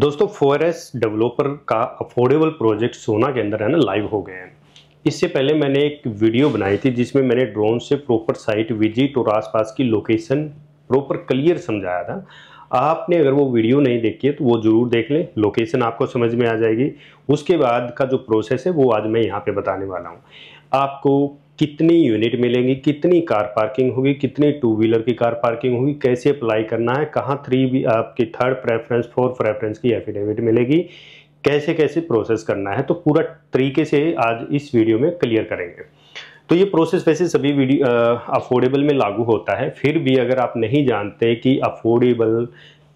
दोस्तों four developer का affordable project Sohna के अंदर है ना लाइव हो गए हैं इससे पहले मैंने एक वीडियो बनाई थी जिसमें मैंने ड्रोन से प्रॉपर साइट विजिट और आसपास की लोकेशन प्रॉपर क्लियर समझाया था आपने अगर वो वीडियो नहीं देखी है तो वो ज़रूर देख लें लोकेशन आपको समझ में आ जाएगी उसके बाद का जो प्रोसेस है वो आज मैं यहाँ पर बताने वाला हूँ आपको कितनी यूनिट मिलेंगी कितनी कार पार्किंग होगी कितनी टू व्हीलर की कार पार्किंग होगी कैसे अप्लाई करना है कहाँ थ्री भी आपकी थर्ड प्रेफरेंस फोर्थ प्रेफरेंस की एफिडेविट मिलेगी कैसे कैसे प्रोसेस करना है तो पूरा तरीके से आज इस वीडियो में क्लियर करेंगे तो ये प्रोसेस वैसे सभी वीडियो अफोर्डेबल में लागू होता है फिर भी अगर आप नहीं जानते कि अफोर्डेबल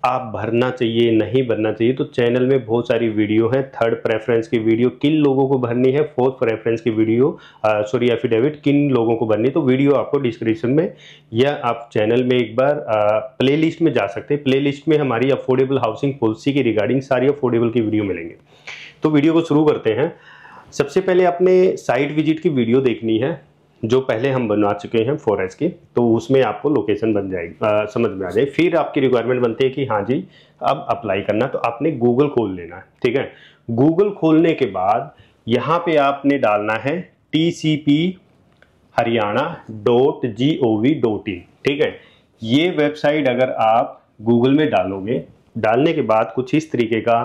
आप भरना चाहिए नहीं भरना चाहिए तो चैनल में बहुत सारी वीडियो हैं थर्ड प्रेफरेंस की वीडियो किन लोगों को भरनी है फोर्थ प्रेफरेंस की वीडियो सॉरी एफिडेविट किन लोगों को भरनी तो वीडियो आपको डिस्क्रिप्शन में या आप चैनल में एक बार प्ले में जा सकते हैं प्ले में हमारी अफोर्डेबल हाउसिंग पॉलिसी की रिगार्डिंग सारी अफोर्डेबल की वीडियो मिलेंगे तो वीडियो को शुरू करते हैं सबसे पहले आपने साइट विजिट की वीडियो देखनी है जो पहले हम बनवा चुके हैं फोर एच की तो उसमें आपको लोकेशन बन जाएगी आ, समझ में आ जाएगी फिर आपकी रिक्वायरमेंट बनती है कि हाँ जी अब अप्लाई करना तो आपने गूगल खोल लेना है ठीक है गूगल खोलने के बाद यहाँ पे आपने डालना है T C P Haryana dot G O V dot in ठीक है ये वेबसाइट अगर आप गूगल में डालोगे डालने के बाद कुछ इस तरीके का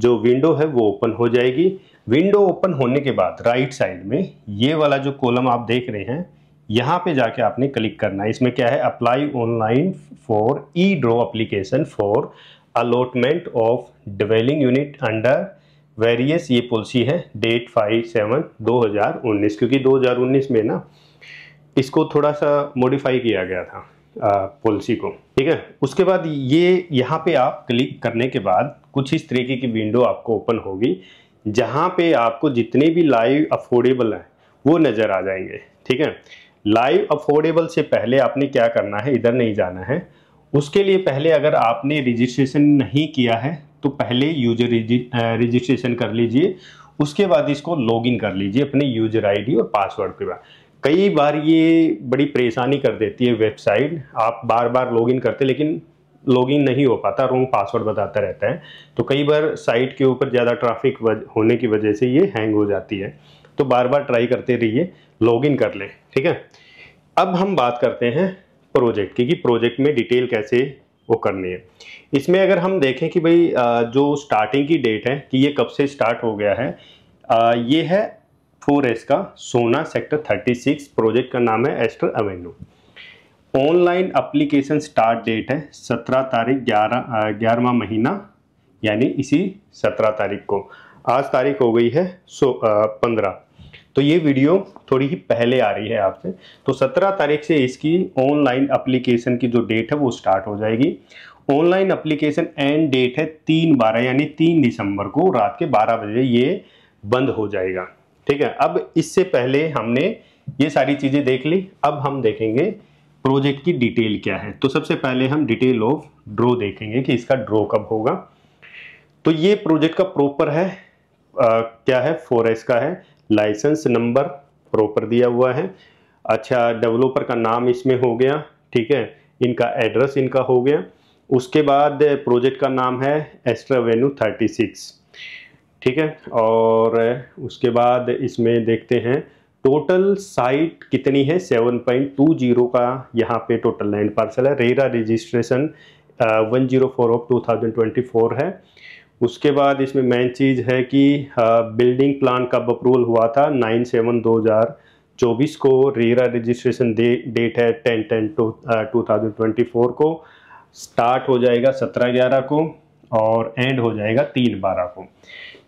जो विंडो है वो ओपन हो जाएगी विंडो ओपन होने के बाद राइट साइड में ये वाला जो कॉलम आप देख रहे हैं यहाँ पे जाके आपने क्लिक करना है इसमें क्या है apply online for E draw application for allotment of dwelling unit under various ये पॉलिसी है डेट फाइव सेवन दो हज़ार उन्नीस क्योंकि दो हज़ार उन्नीस में ना इसको थोड़ा सा मॉडिफाई किया गया था पॉलिसी को ठीक है उसके बाद ये यहाँ पे आप क्लिक करने के बाद कुछ इस तरीके की विंडो आपको ओपन होगी जहाँ पे आपको जितने भी लाइव अफोर्डेबल हैं वो नज़र आ जाएंगे ठीक है लाइव अफोर्डेबल से पहले आपने क्या करना है इधर नहीं जाना है उसके लिए पहले अगर आपने रजिस्ट्रेशन नहीं किया है तो पहले यूजर रजिस्ट्रेशन कर लीजिए उसके बाद इसको लॉगिन कर लीजिए अपने यूजर आईडी और पासवर्ड के बाद कई बार ये बड़ी परेशानी कर देती है वेबसाइट आप बार बार लॉगिन करते लेकिन लॉगिन नहीं हो पाता रॉन्ग पासवर्ड बताता रहता है तो कई बार साइट के ऊपर ज़्यादा ट्रैफिक होने की वजह से ये हैंग हो जाती है तो बार बार ट्राई करते रहिए लॉगिन कर लें ठीक है अब हम बात करते हैं प्रोजेक्ट की कि प्रोजेक्ट में डिटेल कैसे वो करनी है इसमें अगर हम देखें कि भाई जो स्टार्टिंग की डेट है कि ये कब से स्टार्ट हो गया है ये है फोर एस का सोना सेक्टर थर्टी सिक्स प्रोजेक्ट का नाम है Aster Avenue online application start date है सत्रह तारीख ग्यारह ग्यारहवा महीना यानी इसी सत्रह तारीख को आज तारीख हो गई है सो पंद्रह तो ये वीडियो थोड़ी ही पहले आ रही है आपसे तो सत्रह तारीख से इसकी ऑनलाइन अप्लीकेशन की जो डेट है वो स्टार्ट हो जाएगी ऑनलाइन अप्लीकेशन एंड डेट है तीन बारह यानी तीन दिसंबर को रात के बारह बजे ये बंद हो जाएगा ठीक है अब इससे पहले हमने ये सारी चीज़ें देख ली अब हम देखेंगे प्रोजेक्ट की डिटेल क्या है तो सबसे पहले हम डिटेल ऑफ ड्रो देखेंगे कि इसका ड्रो कब होगा तो ये प्रोजेक्ट का प्रॉपर है आ, क्या है फोर का है लाइसेंस नंबर प्रॉपर दिया हुआ है अच्छा डेवलपर का नाम इसमें हो गया ठीक है इनका एड्रेस इनका हो गया उसके बाद प्रोजेक्ट का नाम है एस्ट्रा वेन्यू थर्टी सिक्स ठीक है और उसके बाद इसमें देखते हैं टोटल साइट कितनी है 7.20 का यहाँ पे टोटल लैंड पार्सल है RERA registration one zero four of two thousand twenty four है उसके बाद इसमें मेन चीज़ है कि बिल्डिंग प्लान कब अप्रूवल हुआ था नाइन सेवन दो हज़ार चौबीस को रेरा रजिस्ट्रेशन डेट है ten ten two two thousand twenty four को स्टार्ट हो जाएगा सत्रह ग्यारह को और एंड हो जाएगा तीन बारह को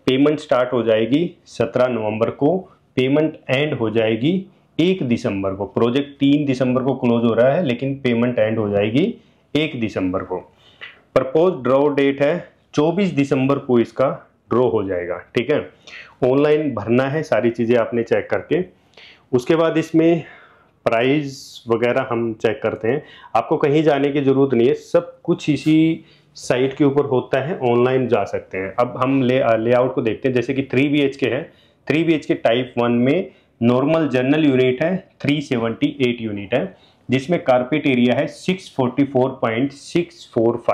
पेमेंट स्टार्ट हो जाएगी सत्रह नवंबर को पेमेंट एंड हो जाएगी एक दिसंबर को प्रोजेक्ट तीन दिसंबर को क्लोज हो रहा है लेकिन पेमेंट एंड हो जाएगी एक दिसंबर को प्रपोज ड्रॉ डेट है चौबीस दिसंबर को इसका ड्रॉ हो जाएगा ठीक है ऑनलाइन भरना है सारी चीज़ें आपने चेक करके उसके बाद इसमें प्राइस वगैरह हम चेक करते हैं आपको कहीं जाने की ज़रूरत नहीं है सब कुछ इसी साइट के ऊपर होता है ऑनलाइन जा सकते हैं अब हम ले लेआउट को देखते हैं जैसे कि थ्री बी है थ्री बी टाइप वन में नॉर्मल जनरल यूनिट है 378 यूनिट है जिसमें कारपेट एरिया है 644.645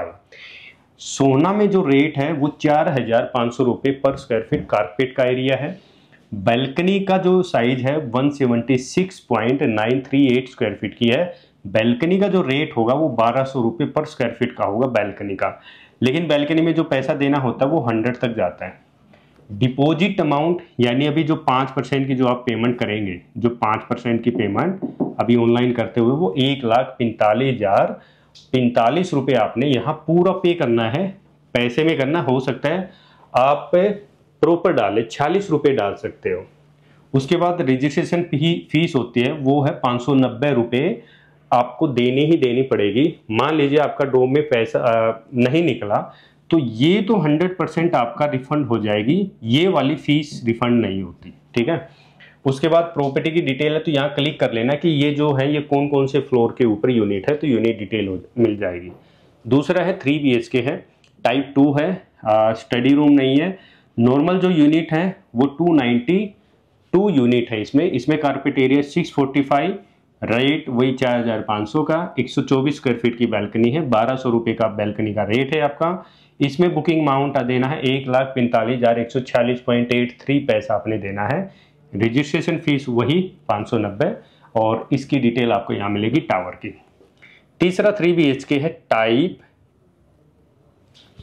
सोना में जो रेट है वो चार हजार सौ रुपये पर स्क्वायर फीट कारपेट का एरिया है बैल्कनी का जो साइज है 176.938 स्क्वायर फीट की है बैल्कनी का जो रेट होगा वो बारह सौ पर स्क्वायर फीट का होगा बैल्कनी का लेकिन बैल्कनी में जो पैसा देना होता है वो हंड्रेड तक जाता है डिपॉजिट अमाउंट यानी अभी जो पाँच परसेंट की जो आप पेमेंट करेंगे जो पाँच परसेंट की पेमेंट अभी ऑनलाइन करते हुए वो एक लाख पैंतालीस हजार पैंतालीस रुपये आपने यहाँ पूरा पे करना है पैसे में करना हो सकता है आप प्रॉपर डाले छियालीस रुपये डाल सकते हो उसके बाद रजिस्ट्रेशन फीस होती है वो है पाँच सौ नब्बे रुपये आपको देनी ही देनी पड़ेगी मान लीजिए आपका डोम में पैसा नहीं निकला तो ये तो 100 परसेंट आपका रिफंड हो जाएगी ये वाली फीस रिफंड नहीं होती ठीक है उसके बाद प्रॉपर्टी की डिटेल है तो यहाँ क्लिक कर लेना कि ये जो है ये कौन कौन से फ्लोर के ऊपर यूनिट है तो यूनिट डिटेल मिल जाएगी दूसरा है थ्री बी के है टाइप टू है स्टडी रूम नहीं है नॉर्मल जो यूनिट है वो टू नाइन्टी टू यूनिट है इसमें इसमें carpet area six forty five rate वही चार हज़ार पाँच सौ का एक सौ चौबीस स्क्वायर फीट की बैल्कनी है बारह सौ रुपये का बैल्कनी का रेट है आपका इसमें बुकिंग अमाउंट देना है एक लाख पैंतालीस हज़ार एक सौ छियालीस पॉइंट एट थ्री पैसा आपने देना है रजिस्ट्रेशन फीस वही पाँच सौ नब्बे और इसकी डिटेल आपको यहाँ मिलेगी टावर की तीसरा थ्री बी एच के है type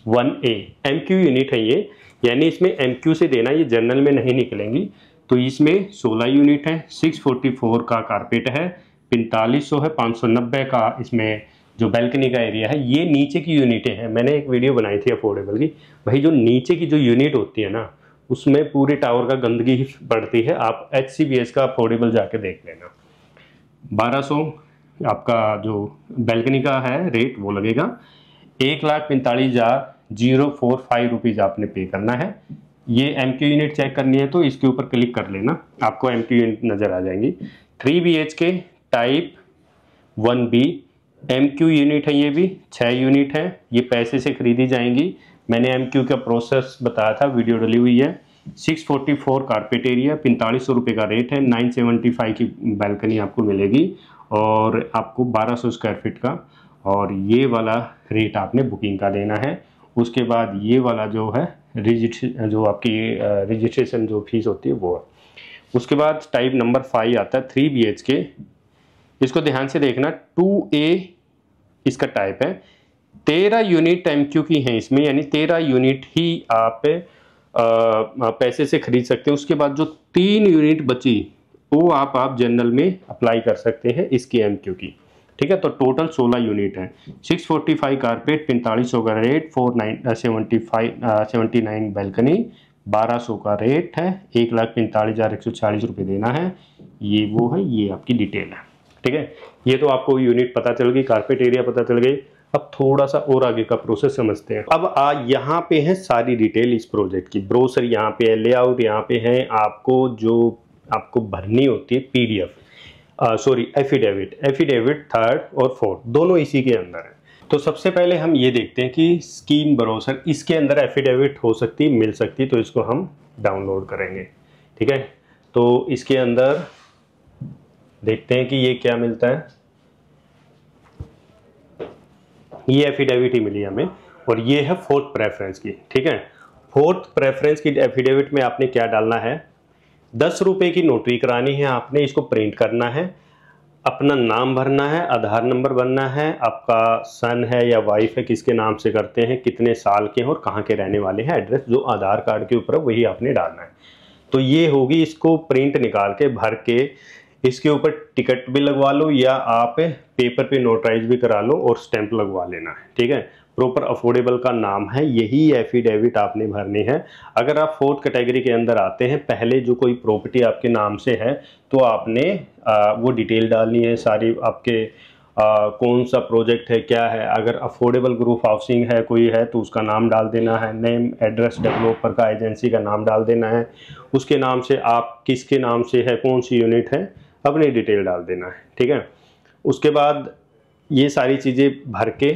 one A M Q unit है ये यानी इसमें एम क्यू से देना ये जनरल में नहीं निकलेंगी तो इसमें 16 यूनिट है 644 का कारपेट है सौ है 590 का इसमें जो बैल्कनी का एरिया है ये नीचे की यूनिटें हैं मैंने एक वीडियो बनाई थी अफोर्डेबल की भाई जो नीचे की जो यूनिट होती है ना उसमें पूरे टावर का गंदगी ही पड़ती है आप एच का अफोर्डेबल जाके देख लेना 1200 आपका जो बैल्कनी का है रेट वो लगेगा एक लाख पैंतालीस हज़ार जीरो फोर फाइव रुपीज़ आपने पे करना है ये एम क्यू यूनिट चेक करनी है तो इसके ऊपर क्लिक कर लेना आपको एम क्यू यूनिट नज़र आ जाएंगी three B H K type one B M Q unit है ये भी छः यूनिट है ये पैसे से खरीदी जाएंगी मैंने एम क्यू का प्रोसेस बताया था वीडियो डली हुई है six forty four carpet area पैंतालीस सौ रुपये का रेट है नाइन सेवेंटी फाइव की बैल्कनी आपको मिलेगी और आपको बारह सौ स्क्वायर फिट का और ये वाला रेट आपने बुकिंग का देना है उसके बाद ये वाला जो है रजिस्ट्रे जो आपकी रजिस्ट्रेशन जो फीस होती है वो है उसके बाद टाइप नंबर फाइव आता है थ्री बी के इसको ध्यान से देखना टू ए इसका टाइप है तेरह यूनिट एम क्यू की हैं इसमें यानी तेरह यूनिट ही आप पैसे से खरीद सकते हैं उसके बाद जो तीन यूनिट बची वो आप आप जनरल में अप्लाई कर सकते हैं इसकी एम क्यू की ठीक है तो टोटल सोलह यूनिट है फाइव कारपेट पैंतालीस सौ का rate four nine seventy five seventy nine balcony बारह सौ का रेट है एक लाख पैंतालीस हज़ार एक सौ चालीस रुपये देना है ये वो है ये आपकी डिटेल है ठीक है ये तो आपको यूनिट पता चल गई कार्पेट एरिया पता चल गई अब थोड़ा सा और आगे का प्रोसेस समझते हैं अब आ यहाँ पे है सारी डिटेल इस प्रोजेक्ट की ब्रोसर यहाँ पे है लेआउट यहाँ पे है आपको जो आपको भरनी होती है PDF sorry affidavit affidavit third और फोर्थ दोनों इसी के अंदर है तो सबसे पहले हम ये देखते हैं कि स्कीम ब्रोसर इसके अंदर एफिडेविट हो सकती मिल सकती तो इसको हम डाउनलोड करेंगे ठीक है तो इसके अंदर देखते हैं कि ये क्या मिलता है ये एफिडेविट ही मिली हमें और ये है फोर्थ प्रेफरेंस की ठीक है फोर्थ प्रेफरेंस की एफिडेविट में आपने क्या डालना है दस रुपए की नोटरी करानी है आपने इसको प्रिंट करना है अपना नाम भरना है आधार नंबर भरना है आपका सन है या वाइफ है किसके नाम से करते हैं कितने साल के हैं और कहाँ के रहने वाले हैं एड्रेस जो आधार कार्ड के ऊपर वही आपने डालना है तो ये होगी इसको प्रिंट निकाल के भर के इसके ऊपर टिकट भी लगवा लो या आप पेपर पे नोटराइज भी करा लो और स्टैंप लगवा लेना है ठीक है प्रॉपर अफोर्डेबल का नाम है यही एफिडेविट आपने भरनी है अगर आप फोर्थ कैटेगरी के अंदर आते हैं पहले जो कोई प्रॉपर्टी आपके नाम से है तो आपने आ, वो डिटेल डालनी है सारी आपके आ, कौन सा प्रोजेक्ट है क्या है अगर अफोर्डेबल ग्रुप हाउसिंग है कोई है तो उसका नाम डाल देना है नेम एड्रेस डेवलपर का एजेंसी का नाम डाल देना है उसके नाम से आप किसके नाम से है कौन सी यूनिट है अपनी डिटेल डाल देना है ठीक है उसके बाद ये सारी चीज़ें भर के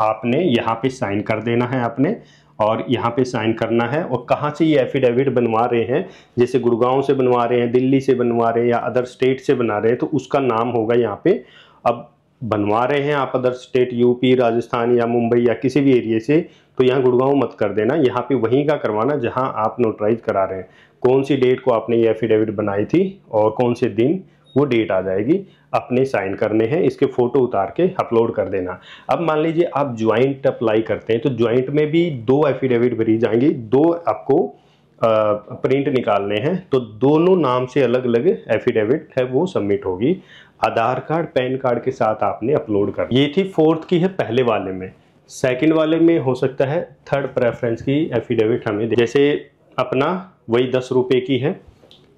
आपने यहाँ पे साइन कर देना है आपने और यहाँ पे साइन करना है और कहाँ से ये एफिडेविट बनवा रहे हैं जैसे गुड़गांव से बनवा रहे हैं दिल्ली से बनवा रहे हैं या अदर स्टेट से बना रहे हैं तो उसका नाम होगा यहाँ पे अब बनवा रहे हैं आप अदर स्टेट यूपी राजस्थान या मुंबई या किसी भी एरिए से तो यहाँ गुड़गांव मत कर देना यहाँ पे वहीं का करवाना जहाँ आप नोटराइज करा रहे हैं कौन सी डेट को आपने ये एफिडेविट बनाई थी और कौन से दिन वो डेट आ जाएगी अपने साइन करने हैं इसके फ़ोटो उतार के अपलोड कर देना अब मान लीजिए आप ज्वाइंट अप्लाई करते हैं तो ज्वाइंट में भी दो एफिडेविट भरी जाएंगी दो आपको प्रिंट निकालने हैं तो दोनों नाम से अलग अलग एफिडेविट है वो सबमिट होगी आधार कार्ड पैन कार्ड के साथ आपने अपलोड कर ये थी फोर्थ की है पहले वाले में सेकेंड वाले में हो सकता है थर्ड प्रेफरेंस की एफिडेविट हमें जैसे अपना वही दस रुपये की है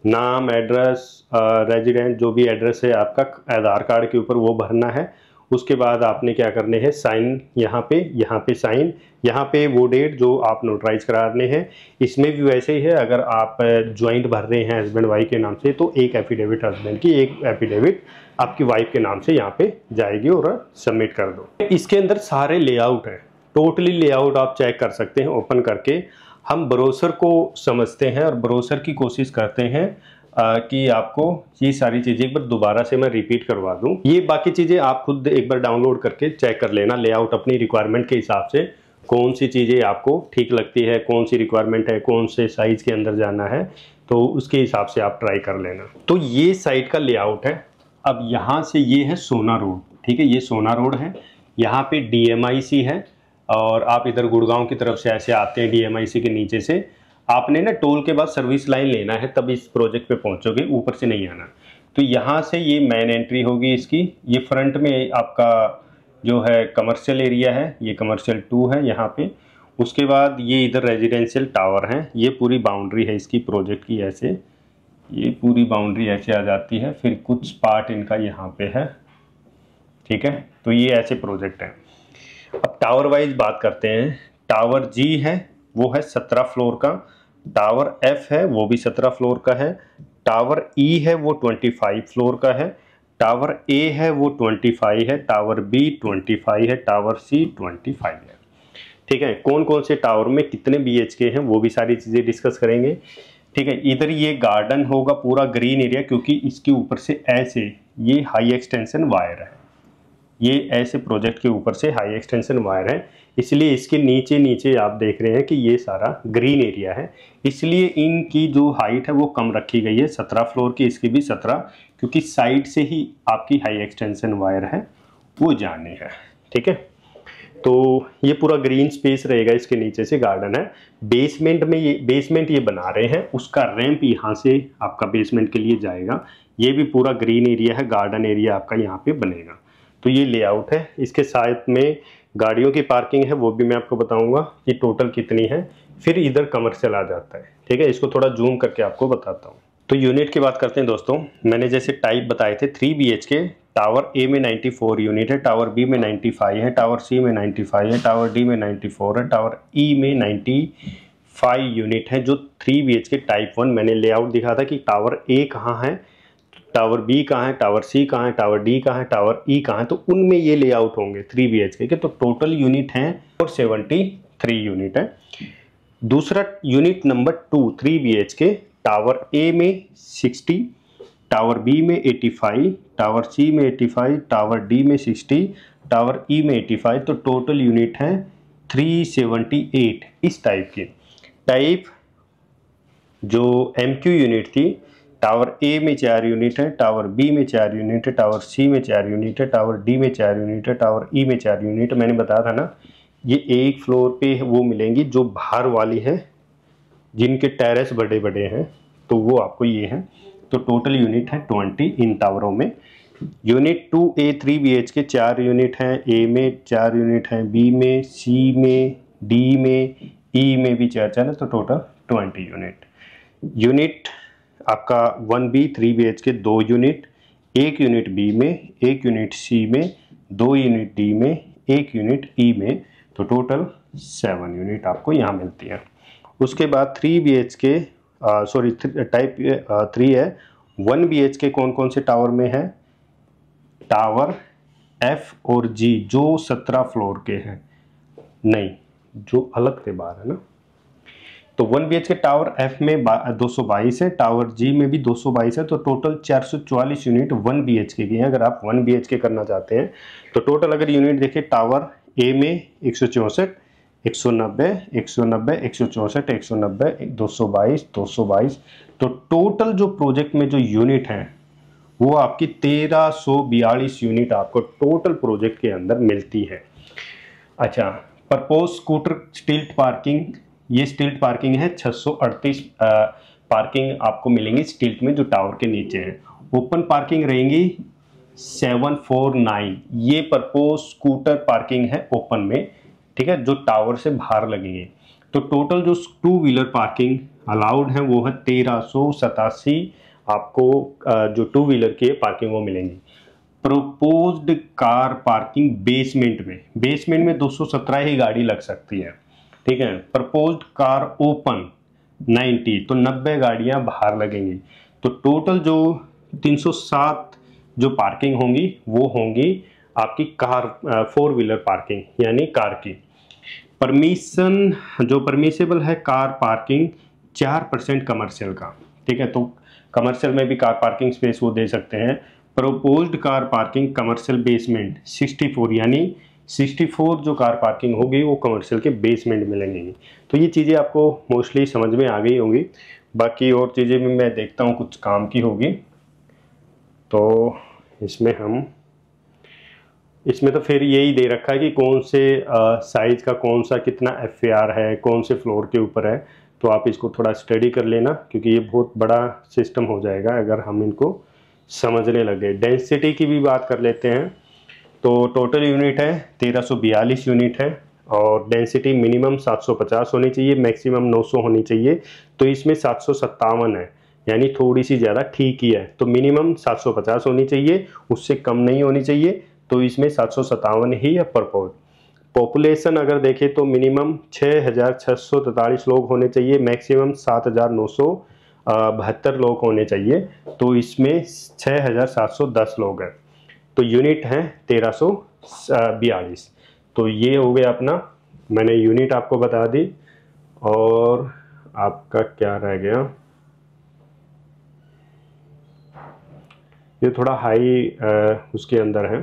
नाम एड्रेस रेजिडेंट जो भी एड्रेस है आपका आधार कार्ड के ऊपर वो भरना है उसके बाद आपने क्या करने हैं साइन यहाँ पे यहाँ पे साइन यहाँ पे वो डेट जो आप नोटराइज कराने हैं इसमें भी वैसे ही है अगर आप ज्वाइंट भर रहे हैं हस्बैंड वाइफ के नाम से तो एक एफिडेविट हस्बैंड की एक एफिडेविट आपकी वाइफ के नाम से यहाँ पे जाएगी और सबमिट कर दो इसके अंदर सारे लेआउट हैं टोटली लेआउट आप चेक कर सकते हैं ओपन करके हम ब्रोसर को समझते हैं और ब्रोसर की कोशिश करते हैं आ, कि आपको ये सारी चीज़ें एक बार दोबारा से मैं रिपीट करवा दूं ये बाकी चीज़ें आप खुद एक बार डाउनलोड करके चेक कर लेना लेआउट अपनी रिक्वायरमेंट के हिसाब से कौन सी चीज़ें आपको ठीक लगती है कौन सी रिक्वायरमेंट है कौन से साइज़ के अंदर जाना है तो उसके हिसाब से आप ट्राई कर लेना तो ये साइट का लेआउट है अब यहाँ से ये है सोना रोड ठीक है ये सोना रोड है यहाँ पे डी है और आप इधर गुड़गांव की तरफ से ऐसे आते हैं डीएमआईसी के नीचे से आपने ना टोल के बाद सर्विस लाइन लेना है तब इस प्रोजेक्ट पे पहुंचोगे ऊपर से नहीं आना तो यहाँ से ये मेन एंट्री होगी इसकी ये फ्रंट में आपका जो है कमर्शियल एरिया है ये कमर्शियल टू है यहाँ पे उसके बाद ये इधर रेजिडेंशियल टावर हैं ये पूरी बाउंड्री है इसकी प्रोजेक्ट की ऐसे ये पूरी बाउंड्री ऐसे आ जाती है फिर कुछ पार्ट इनका यहाँ पे है ठीक है तो ये ऐसे प्रोजेक्ट हैं अब टावर वाइज बात करते हैं टावर जी है वो है सत्रह फ्लोर का टावर एफ है वो भी सत्रह फ्लोर का है टावर ई e है वो ट्वेंटी फाइव फ्लोर का है टावर ए है वो ट्वेंटी फाइव है टावर बी ट्वेंटी फाइव है टावर सी ट्वेंटी फाइव है ठीक है कौन कौन से टावर में कितने बी एच के हैं वो भी सारी चीज़ें डिस्कस करेंगे ठीक है इधर ये गार्डन होगा पूरा ग्रीन एरिया क्योंकि इसके ऊपर से ऐसे ये हाई एक्सटेंशन वायर है ये ऐसे प्रोजेक्ट के ऊपर से हाई एक्सटेंशन वायर है इसलिए इसके नीचे नीचे आप देख रहे हैं कि ये सारा ग्रीन एरिया है इसलिए इनकी जो हाइट है वो कम रखी गई है सत्रह फ्लोर की इसकी भी सत्रह क्योंकि साइड से ही आपकी हाई एक्सटेंशन वायर है वो जाने हैं ठीक है तो ये पूरा ग्रीन स्पेस रहेगा इसके नीचे से गार्डन है बेसमेंट में ये बेसमेंट ये बना रहे हैं उसका रैंप यहाँ से आपका बेसमेंट के लिए जाएगा ये भी पूरा ग्रीन एरिया है गार्डन एरिया आपका यहाँ पे बनेगा तो ये लेआउट है इसके साथ में गाड़ियों की पार्किंग है वो भी मैं आपको बताऊंगा कि टोटल कितनी है फिर इधर कमर्शियल आ जाता है ठीक है इसको थोड़ा जूम करके आपको बताता हूँ तो यूनिट की बात करते हैं दोस्तों मैंने जैसे टाइप बताए थे three B K tower A में 94 यूनिट है टावर बी में 95 है टावर सी में 95 है टावर डी में 94 है टावर ई e में 95 यूनिट है जो three B K type one मैंने लेआउट दिखा था कि टावर ए कहाँ है टावर बी कहाँ है टावर सी कहाँ है टावर डी कहाँ है टावर ई कहाँ है तो उनमें ये लेआउट होंगे थ्री बी एच के तो टोटल यूनिट हैं और सेवेंटी थ्री यूनिट है दूसरा unit number two three B H K tower A में सिक्सटी टावर बी में फाइव टावर सी में फाइव टावर डी में सिक्सटी टावर ई में एटी फाइव तो टोटल यूनिट हैं एट इस टाइप की टाइप जो एम क्यू यूनिट थी टावर ए में चार यूनिट है टावर बी में चार यूनिट है टावर सी में चार यूनिट है टावर डी में चार यूनिट है टावर ई में चार यूनिट मैंने बताया था ना ये एक फ्लोर पे वो मिलेंगी जो बाहर वाली है जिनके टेरेस बड़े बड़े हैं तो वो आपको ये है तो टोटल यूनिट है ट्वेंटी इन टावरों में unit two A three B H K चार यूनिट हैं ए में चार यूनिट हैं बी में सी में डी में ई e में भी चार चार है तो टोटल ट्वेंटी यूनिट यूनिट आपका one B three B H K दो यूनिट एक यूनिट बी में एक यूनिट सी में दो यूनिट डी में एक यूनिट ई e में तो टोटल सेवन यूनिट आपको यहाँ मिलती है उसके बाद three B H K sorry type three है वन बी एच के कौन कौन से टावर में है टावर एफ और जी जो सत्रह फ्लोर के हैं नहीं जो अलग थे बाहर है ना तो one B K tower F में दो बाईस है टावर जी में भी दो सौ बाईस है तो टोटल चार सौ चौवालीस यूनिट वन बी एच के की हैं अगर आप वन बी एच के करना चाहते हैं तो टोटल अगर यूनिट देखिए टावर ए में एक सौ चौंसठ एक सौ नब्बे एक सौ नब्बे एक सौ चौंसठ एक सौ नब्बे दो सौ बाईस दो सौ बाईस तो टोटल जो प्रोजेक्ट में जो यूनिट है वो आपकी तेरह सौ बयालीस यूनिट आपको टोटल प्रोजेक्ट के अंदर मिलती है अच्छा परपोज स्कूटर स्टिल्ट पार्किंग ये स्टिल्ट पार्किंग है 638 पार्किंग आपको मिलेंगी स्टिल्ट में जो टावर के नीचे है ओपन पार्किंग रहेंगी 749 ये परपोज स्कूटर पार्किंग है ओपन में ठीक है जो टावर से बाहर लगेंगे तो टोटल जो टू व्हीलर पार्किंग अलाउड है वो है तेरह आपको जो टू व्हीलर के पार्किंग वो मिलेंगी प्रपोज्ड कार पार्किंग बेसमेंट में बेसमेंट में 217 ही गाड़ी लग सकती है ठीक है प्रपोज कार ओपन 90 तो 90 गाड़ियां बाहर लगेंगी तो टोटल जो 307 जो पार्किंग होंगी वो होंगी आपकी कार फोर व्हीलर पार्किंग यानी कार की परमिशन जो परमिशेबल है कार पार्किंग चार परसेंट कमर्शियल का ठीक है तो कमर्शियल में भी कार पार्किंग स्पेस वो दे सकते हैं proposed car parking commercial basement 64 यानी 64 जो कार पार्किंग होगी वो कमर्शियल के बेसमेंट में लगेगी तो ये चीज़ें आपको मोस्टली समझ में आ गई होंगी बाकी और चीज़ें भी मैं देखता हूँ कुछ काम की होगी तो इसमें हम इसमें तो फिर यही दे रखा है कि कौन से साइज़ का कौन सा कितना एफ है कौन से फ्लोर के ऊपर है तो आप इसको थोड़ा स्टडी कर लेना क्योंकि ये बहुत बड़ा सिस्टम हो जाएगा अगर हम इनको समझने लगे डेंसिटी की भी बात कर लेते हैं तो टोटल यूनिट है 1342 यूनिट है और डेंसिटी मिनिमम 750 होनी चाहिए मैक्सिमम 900 होनी चाहिए तो इसमें सात है यानी थोड़ी सी ज़्यादा ठीक ही है तो मिनिमम 750 होनी चाहिए उससे कम नहीं होनी चाहिए तो इसमें सात ही है प्रपोज पॉपुलेशन अगर देखें तो मिनिमम छः लोग होने चाहिए मैक्सिमम सात बहत्तर लोग होने चाहिए तो इसमें 6,710 लोग हैं तो यूनिट है तेरह बयालीस तो ये हो गया अपना मैंने यूनिट आपको बता दी और आपका क्या रह गया ये थोड़ा हाई उसके अंदर है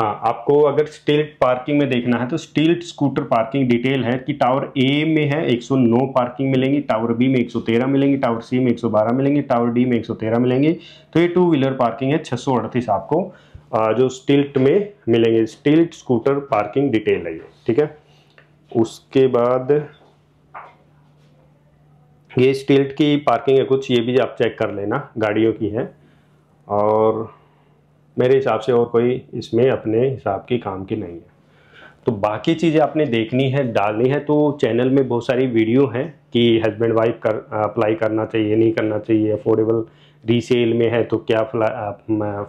हाँ आपको अगर स्टील पार्किंग में देखना है तो स्टील स्कूटर पार्किंग डिटेल है कि टावर ए में है 109 पार्किंग मिलेंगी टावर बी में 113 मिलेंगी टावर सी में 112 मिलेंगी टावर डी में 113 मिलेंगी तो ये टू व्हीलर पार्किंग है छः आपको जो स्टिल्ट में मिलेंगे स्टिल्ट स्कूटर पार्किंग डिटेल है ये ठीक है उसके बाद ये स्टिल्ट की पार्किंग है कुछ ये भी आप चेक कर लेना गाड़ियों की है और मेरे हिसाब से और कोई इसमें अपने हिसाब की काम की नहीं है तो बाकी चीज़ें आपने देखनी है डालनी है तो चैनल में बहुत सारी वीडियो हैं कि हस्बैंड वाइफ कर अप्लाई करना चाहिए नहीं करना चाहिए अफोर्डेबल रीसेल में है तो क्या आप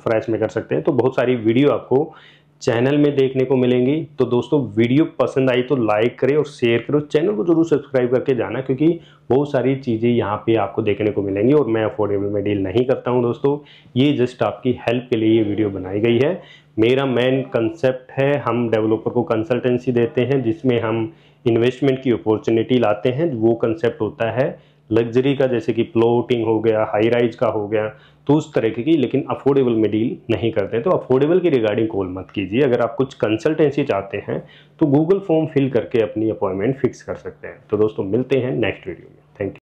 फ्लैश में कर सकते हैं तो बहुत सारी वीडियो आपको चैनल में देखने को मिलेंगी तो दोस्तों वीडियो पसंद आई तो लाइक करें और शेयर करें चैनल को जरूर सब्सक्राइब करके जाना क्योंकि बहुत सारी चीज़ें यहाँ पे आपको देखने को मिलेंगी और मैं अफोर्डेबल में डील नहीं करता हूँ दोस्तों ये जस्ट आपकी हेल्प के लिए ये वीडियो बनाई गई है मेरा मेन कंसेप्ट है हम डेवलपर को कंसल्टेंसी देते हैं जिसमें हम इन्वेस्टमेंट की अपॉर्चुनिटी लाते हैं वो कंसेप्ट होता है लग्जरी का जैसे कि प्लोटिंग हो गया हाई राइज का हो गया तो उस तरह की लेकिन अफोर्डेबल में डील नहीं करते तो अफोर्डेबल की रिगार्डिंग कॉल मत कीजिए अगर आप कुछ कंसल्टेंसी चाहते हैं तो गूगल फॉर्म फिल करके अपनी अपॉइंटमेंट फिक्स कर सकते हैं तो दोस्तों मिलते हैं नेक्स्ट वीडियो में